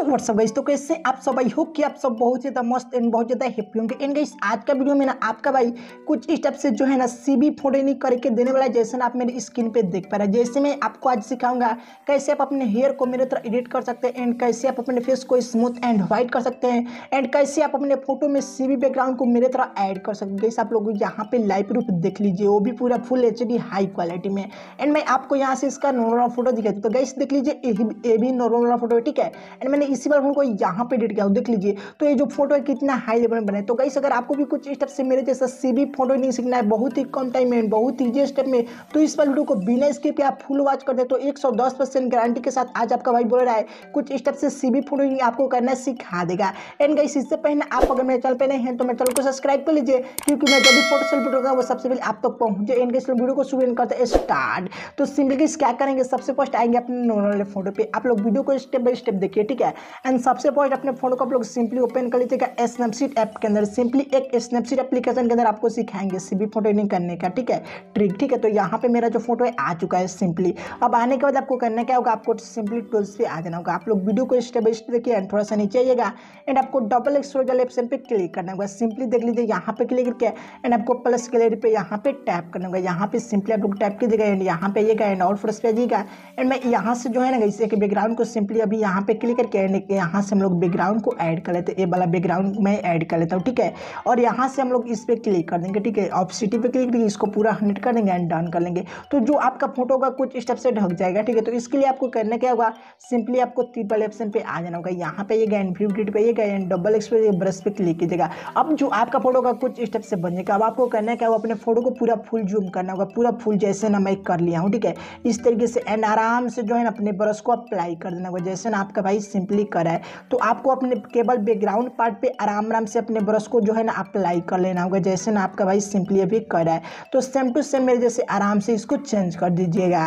so what's up गई तो कैसे आप सब आई हो कि आप सब बहुत ज़्यादा मस्त एंड बहुत ज़्यादा हैप्पी होंगे एंड गई आज का वीडियो में ना आपका भाई कुछ स्टेप से जो है ना सी बी फोडेनिंग करके देने वाला है जैसे ना आप मेरे स्किन पे देख पा रहे हैं जैसे मैं आपको आज सिखाऊंगा कैसे आप अपने हेयर को मेरे तरह एडिट कर सकते हैं एंड कैसे आप अपने फेस को स्मूथ एंड व्हाइट कर सकते हैं एंड कैसे आप अपने फोटो में सी बी बैकग्राउंड को मेरे तरह ऐड कर सकते हैं आप लोग यहाँ पर लाइव रूप देख लीजिए वो भी पूरा फुल एच हाई क्वालिटी में एंड मैं आपको यहाँ से इसका नॉर्मल फोटो दिखा तो गैस देख लीजिए ये भी नॉर्मल फोटो ठीक है एंड मैंने इसी बार उनको यहाँ पे एडिट किया देख लीजिए तो ये जो फोटो है कितना हाई लेवल में बनाए तो गाइस अगर आपको भी कुछ स्टेप से मेरे जैसा सी भी फोटो नहीं सीखना है बहुत ही कम टाइम में बहुत ईजी स्टेप में तो इस बार वीडियो को बिना स्किप या फुल वॉच कर दे तो एक गारंटी के साथ आज आपका भाई बोल रहा है कुछ स्टेप से सी भी फोटो आपको करना सिखा देगा एंड गाइस इससे पहले आप अगर मेरे चैनल पर नहीं है तो मेरे चैनल को सब्सक्राइब कर लीजिए क्योंकि मैं जब भी फोटो सेल्फी होगा वो सबसे पहले आप तक पहुंचे एंड गाइस वीडियो को शुरू करते हैं स्टार्ट तो सिंपली क्या करेंगे सबसे फर्स्ट आएंगे अपने नॉर्मल फोटो पे आप लोग वीडियो को स्टेप बाई स्टेप देखिए ठीक है एंड सबसे पॉइंट अपने फोन को आप लोग सिंपली ओपन कर लीजिएगा स्नैपसीट ऐप के अंदर सिंपली एक स्नैपसीट एप्लीकेशन के अंदर आपको सिखाएंगे सीबी फोटो एडिंग करने का ठीक है ट्रिक ठीक है तो यहाँ पे मेरा जो फोटो है आ चुका है सिंपली अब आने के बाद आपको करना क्या होगा आपको सिंपली टूल्स पे आ जाना होगा आप लोग वीडियो को स्टेप बाई स्टेप देखिए थोड़ा सा नीचे आइएगा एंड आपको डबल वाले ऑप्शन पर क्लिक करना होगा सिंपली देख लीजिए यहाँ पे क्लिक करके एंड आपको प्लस गैलरी पे यहाँ पे टैप करना होगा यहाँ पे सिंपली आप लोग टैप कीजिएगा एंड यहाँ पे आइएगा एंड और फोटोस पे आइएगा एंड मैं यहाँ से जो है ना इसे बैकग्राउंड को सिंपली अभी यहाँ पे क्लिक करके करने के यहाँ से हम लोग बैकग्राउंड को ऐड कर लेते हैं ये वाला बैकग्राउंड में ऐड कर लेता हूँ ठीक है और यहाँ से हम लोग इस पर क्लिक कर देंगे ठीक है ऑफ सिटी पर क्लिक करेंगे इसको पूरा हंड्रेड कर देंगे एंड डन कर लेंगे तो जो आपका फोटो का कुछ स्टेप से ढक जाएगा ठीक है तो इसके लिए आपको करना क्या होगा सिंपली आपको ट्रिपल ऑप्शन पर आ जाना होगा यहाँ पर ये गए एंड व्यू ग्रिड पर ये गए एंड डबल एक्स पे ब्रश पर क्लिक कीजिएगा अब जो आपका फोटो का कुछ स्टेप से बन जाएगा अब आपको करना क्या होगा अपने फोटो को पूरा फुल जूम करना होगा पूरा फुल जैसे ना मैं कर लिया हूँ ठीक है इस तरीके से एंड आराम से जो है ना अपने ब्रश को अप्लाई कर देना होगा जैसे ना आपका भाई सिंपली क्लिक करा है तो आपको अपने केवल बैकग्राउंड पार्ट पे आराम आराम से अपने ब्रश को जो है ना अप्लाई कर लेना होगा जैसे ना आपका भाई सिंपली अभी करा है तो सेम टू सेम मेरे जैसे आराम से इसको चेंज कर दीजिएगा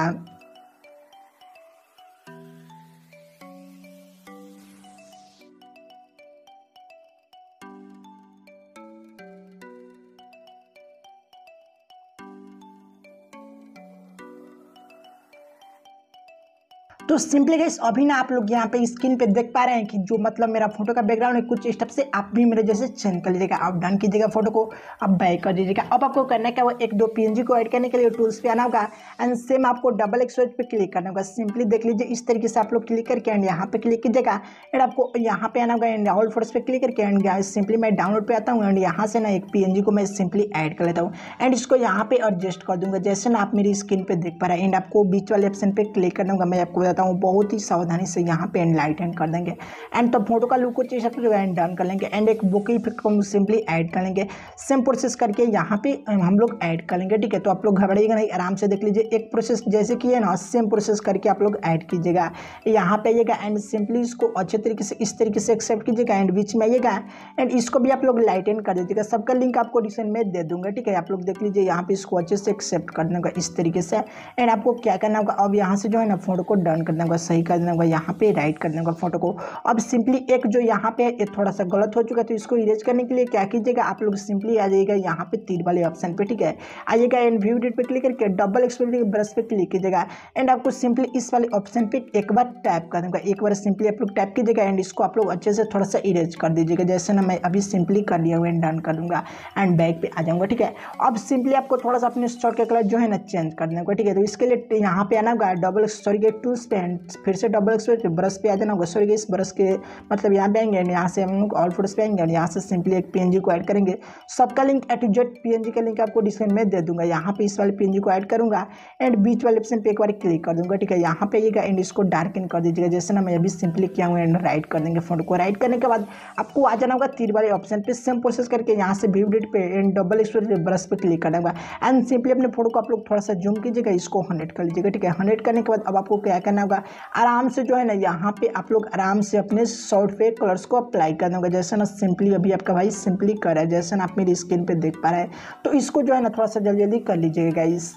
तो सिंपली गैस अभी ना आप लोग यहाँ पे स्क्रीन पे देख पा रहे हैं कि जो मतलब मेरा फोटो का बैकग्राउंड है कुछ स्टेप से आप भी मेरे जैसे चेंज कर लीजिएगा आप डन कीजिएगा फोटो को आप बैक कर दीजिएगा अब आपको करना क्या वो एक दो पीएनजी को ऐड करने के लिए टूल्स पे आना होगा एंड सेम आपको डबल एक्सपेज पे क्लिक करना होगा सिंपली देख लीजिए इस तरीके से आप लोग क्लिक करके एंड यहाँ पे क्लिक कीजिएगा एंड आपको यहाँ पे आना होगा एंड ऑल फोटोस पे क्लिक करके एंड सिंपली मैं डाउनलोड पर आता हूँ एंड यहाँ से ना एक पी को मैं सिंपली एड कर लेता हूँ एंड इसको यहाँ पे एडजस्ट कर दूंगा जैसे ना आप मेरी स्क्रीन पर देख पा रहे हैं एंड आपको बीच वाले ऑप्शन पर क्लिक करना होगा मैं आपको रहता हूँ बहुत ही सावधानी से यहाँ पे एंड लाइट एंड कर देंगे एंड तो फोटो का लुक कुछ चीज जो एंड डन कर लेंगे एंड एक बुक इफेक्ट को हम सिंपली ऐड कर लेंगे सेम प्रोसेस करके यहाँ पे हम लोग ऐड कर लेंगे ठीक है तो आप लोग घबराइएगा नहीं आराम से देख लीजिए एक प्रोसेस जैसे कि है ना सेम प्रोसेस करके आप लोग ऐड कीजिएगा यहाँ पे आइएगा एंड सिंपली इसको अच्छे तरीके से इस तरीके से एक्सेप्ट कीजिएगा एंड बीच में आइएगा एंड इसको भी आप लोग लाइट एंड कर दीजिएगा सबका लिंक आपको डिस्क्रिप्शन में दे दूंगा ठीक है आप लोग देख लीजिए यहाँ पे इसको अच्छे से एक्सेप्ट कर देगा इस तरीके से एंड आपको क्या करना होगा अब यहाँ से जो है ना फोटो को डन रिटर्न करना होगा सही कर देना होगा यहाँ पे राइट कर देना होगा फोटो को अब सिंपली एक जो यहाँ पे है ये थोड़ा सा गलत हो चुका है तो इसको इरेज करने के लिए क्या कीजिएगा आप लोग सिंपली आ जाइएगा यहाँ पे तीर वाले ऑप्शन पे ठीक है आइएगा एंड व्यू डेट पे क्लिक करके डबल एक्सपेक्ट ब्रश पे क्लिक कीजिएगा एंड आपको सिंपली इस वाले ऑप्शन पे एक बार टैप कर दूंगा एक बार सिंपली आप लोग टैप कीजिएगा एंड इसको आप लोग अच्छे से थोड़ा सा इरेज कर दीजिएगा जैसे ना मैं अभी सिंपली कर लिया हुआ एंड डन कर दूंगा एंड बैक पे आ जाऊँगा ठीक है अब सिंपली आपको थोड़ा सा अपने स्टॉक का कलर जो है ना चेंज कर देना ठीक है तो इसके लिए यहाँ पे आना होगा डबल सॉरी के टूल्स पेंट फिर से डबल एक्स पे ब्रश पे आ जाना होगा सॉरी इस ब्रश के मतलब यहाँ पे आएंगे एंड यहाँ से हम लोग ऑल फोटोज पे आएंगे एंड यहाँ से सिंपली एक पी को ऐड करेंगे सबका लिंक एट एटीजेड पी का लिंक आपको डिस्क्रिप्शन में दे दूंगा यहाँ पे इस वाले पी को ऐड करूँगा एंड बीच वाले ऑप्शन पर एक बार क्लिक कर दूंगा ठीक है यहाँ पे आइएगा एंड इसको डार्कन कर दीजिएगा जैसे ना मैं अभी सिंपली किया हूँ एंड राइट कर देंगे फोटो को राइट करने के बाद आपको आ जाना होगा तीन वाले ऑप्शन पर सेम प्रोसेस करके यहाँ से व्यू डेट पे एंड डबल एक्सप्रेस ब्रश पर क्लिक करना होगा एंड सिंपली अपने फोटो को आप लोग थोड़ा सा जूम कीजिएगा इसको हंड्रेड कर लीजिएगा ठीक है हंड्रेड करने के बाद अब आपको क्या करना होगा आराम से जो है ना यहाँ पे आप लोग आराम से अपने शॉर्ट पे कलर्स को अप्लाई करना होगा जैसे ना सिंपली अभी आपका भाई सिंपली कर रहा है जैसे ना आप मेरी स्क्रीन पे देख पा रहे हैं तो इसको जो है ना थोड़ा सा जल्दी जल्दी कर लीजिएगा इस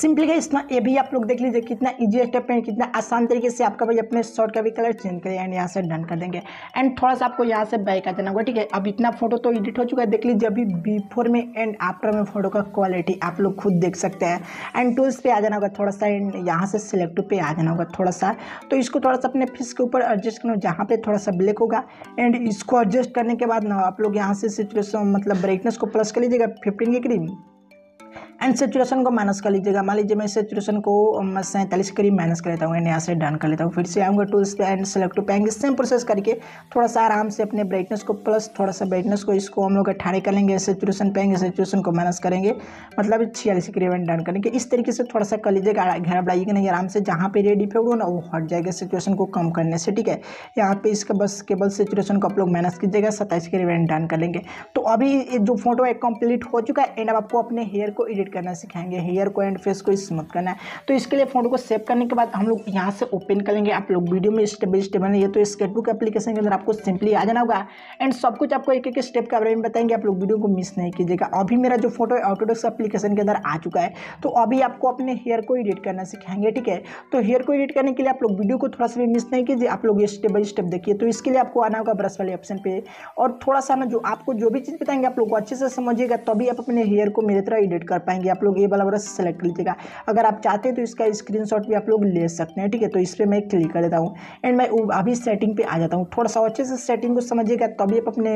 सिंपली गई इतना ये भी आप लोग देख लीजिए कितना इजी स्टेप है कितना आसान तरीके से आपका भाई अपने शॉर्ट का भी कलर चेंज करें एंड यहाँ से डन कर देंगे एंड थोड़ा सा आपको यहाँ से बैक आ जाना होगा ठीक है अब इतना फोटो तो एडिट हो चुका है देख लीजिए अभी बिफोर में एंड आफ्टर में फोटो का क्वालिटी आप लोग खुद देख सकते हैं एंड टूल्स पर आ जाना होगा थोड़ा सा एंड यहाँ से सिलेक्ट पर आ जाना होगा थोड़ा सा तो इसको थोड़ा सा अपने फिस के ऊपर एडजस्ट करना जहाँ पर थोड़ा सा ब्लैक होगा एंड इसको एडजस्ट करने के बाद ना आप लोग यहाँ से सिचुएशन मतलब ब्राइटनेस को प्लस कर लीजिएगा फिफ्टीन के करीब एंड सेचुरेशन को माइनस कर लीजिएगा मान लीजिए मैं सेचुरेशन को um, सैंतालीस करीब माइनस कर लेता हूँ यहाँ से डन कर लेता हूँ फिर से आऊँगा टूल्स पे and select to same process करके थोड़ा सा आराम से अपने ब्राइटनेस को प्लस थोड़ा सा ब्राइटनेस को इसको हम लोग अट्ठारह कर लेंगे सेचुरेशन पाएंगे सेचुरेशन को माइनस करेंगे मतलब छियालीस करीब एंड डन करेंगे इस तरीके से थोड़ा सा कर लीजिएगा घेरा बढ़ाइएगा नहीं आराम से जहाँ पर रेडी फेड हो ना वो हट जाएगा सिचुएशन को कम करने से ठीक है यहाँ पर इसका बस केवल सिचुएशन को आप लोग माइनस कीजिएगा सत्ताईस करीब एंड डन कर लेंगे तो अभी जो फोटो है कंप्लीट हो चुका है एंड अब आपको अपने हेयर को एडिट एडिट करना सिखाएंगे हेयर को एंड फेस को स्मूथ करना है तो इसके लिए फोटो को सेव करने के बाद हम लोग यहाँ से ओपन करेंगे आप लोग वीडियो में स्टेप बाई स्टेप बनाइए तो स्केटबुक एप्लीकेशन के अंदर आपको सिंपली आ जाना होगा एंड सब कुछ आपको एक एक स्टेप के बारे में बताएंगे आप लोग वीडियो को मिस नहीं कीजिएगा अभी मेरा जो फोटो है ऑटोडेस्क एप्लीकेशन के अंदर आ चुका है तो अभी आपको अपने हेयर को एडिट करना सिखाएंगे ठीक है तो हेयर को एडिट करने के लिए आप लोग वीडियो को थोड़ा सा भी मिस नहीं कीजिए आप लोग स्टेप बाई स्टेप देखिए तो इसके लिए आपको आना होगा ब्रश वाले ऑप्शन पे और थोड़ा सा ना जो आपको जो भी चीज़ बताएंगे आप लोग अच्छे से समझिएगा तभी आप अपने हेयर को मेरे तरह एडिट कर पाएंगे जाएंगे आप लोग ये वाला ब्रश सेलेक्ट कर लीजिएगा अगर आप चाहते हैं तो इसका स्क्रीनशॉट भी आप लोग ले सकते हैं ठीक है तो इस पर मैं क्लिक कर देता हूँ एंड मैं अभी सेटिंग पर आ जाता हूँ थोड़ा सा अच्छे से सेटिंग को समझिएगा तभी आप अपने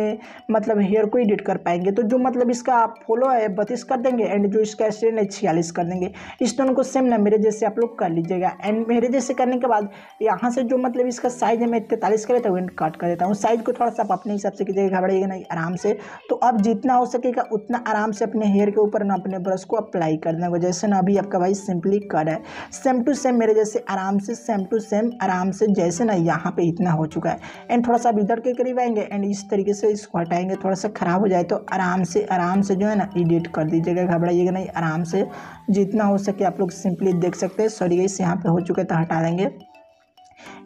मतलब हेयर को एडिट कर पाएंगे तो जो मतलब इसका फॉलो है बत्तीस कर देंगे एंड जो इसका स्टैंड है छियालीस कर देंगे इस दोनों को सेम ना मेरे जैसे आप लोग कर लीजिएगा एंड मेरे जैसे करने के बाद यहाँ से जो मतलब इसका साइज है मैं तैंतालीस कर देता हूँ एंड कट कर देता हूँ साइज को थोड़ा सा आप अपने हिसाब से कीजिएगा घबराइएगा नहीं आराम से तो अब जितना हो सकेगा उतना आराम से अपने हेयर के ऊपर ना अपने ब्रश को उसको अप्लाई करना होगा जैसे ना अभी आपका भाई सिंपली कर है सेम टू सेम मेरे जैसे आराम से सेम टू सेम आराम से जैसे ना यहाँ पे इतना हो चुका है एंड थोड़ा सा इधर के करीब आएंगे एंड इस तरीके से इसको हटाएंगे थोड़ा सा ख़राब हो जाए तो आराम से आराम से जो है ना एडिट कर दीजिएगा घबराइएगा नहीं आराम से जितना हो सके आप लोग सिंपली देख सकते हैं सॉरी गई यहाँ पर हो चुका है तो हटा देंगे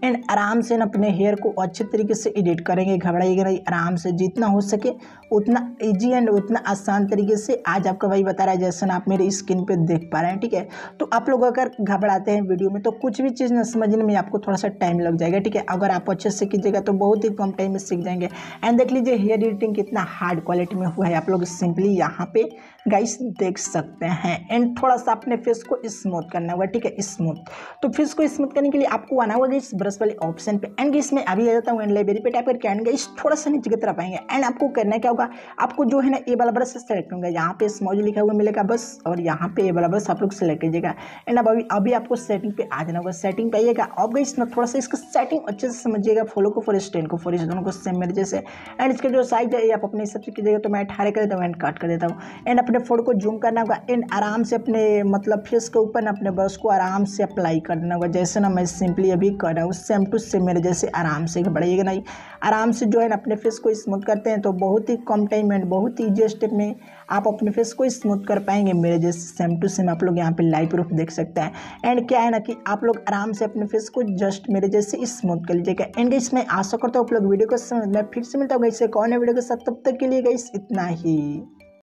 एंड आराम से ना अपने हेयर को अच्छे तरीके से एडिट करेंगे घबराइएगा नहीं आराम से जितना हो सके उतना ईजी एंड उतना आसान तरीके से आज आपका भाई बता रहा है जैसे ना आप मेरी स्किन पर देख पा रहे हैं ठीक है तो आप लोग अगर घबराते हैं वीडियो में तो कुछ भी चीज़ ना समझने में आपको थोड़ा सा टाइम लग जाएगा ठीक है अगर आप अच्छे से कीजिएगा तो बहुत ही कम टाइम में सीख जाएंगे एंड देख लीजिए हेयर एडिटिंग कितना हार्ड क्वालिटी में हुआ है आप लोग सिंपली यहाँ पर गाइस देख सकते हैं एंड थोड़ा सा अपने फेस को स्मूथ करना होगा ठीक है स्मूथ तो फेस को स्मूथ करने के लिए आपको आना होगा इस प्लस वाले ऑप्शन पे एंड गेस में अभी आ जाता हूँ एंड लाइब्रेरी पे टाइप करके एंड गेस थोड़ा सा नीचे की तरफ आएंगे एंड आपको करना क्या होगा आपको जो है ना ए वाला ब्रश सेलेक्ट होगा यहाँ पे स्मॉल लिखा हुआ मिलेगा बस और यहाँ पे ए वाला ब्रश आप लोग सेलेक्ट कीजिएगा एंड अब अभी अभी आपको सेटिंग पे आ जाना होगा सेटिंग पे आइएगा अब गई इसमें थोड़ा सा इसका सेटिंग अच्छे से समझिएगा फोलो को फॉर टेन को फॉर दोनों को सेम मेरे जैसे एंड इसका जो साइज है आप अपने हिसाब से कीजिएगा तो मैं अठारह कर देता हूँ एंड काट कर देता हूँ एंड अपने फोटो को जूम करना होगा एंड आराम से अपने मतलब फेस के ऊपर अपने ब्रश को आराम से अप्लाई कर देना होगा जैसे ना मैं सिंपली अभी कर रहा हूँ सेम टू सेम मेरे जैसे आराम से घबराइएगा नहीं आराम से जो है ना अपने फेस को स्मूथ करते हैं तो बहुत ही कम टाइम एंड बहुत ही ईजी स्टेप में आप अपने फेस को स्मूथ कर पाएंगे मेरे जैसे सेम टू सेम आप लोग यहाँ पे लाइव प्रूफ देख सकते हैं एंड क्या है ना कि आप लोग आराम से अपने फेस को जस्ट मेरे जैसे स्मूथ कर लीजिएगा एंड गई आशा करता हूँ आप लोग वीडियो को समझ में फिर से मिलता हूँ गई कौन है वीडियो के साथ तब तक के लिए गई इतना ही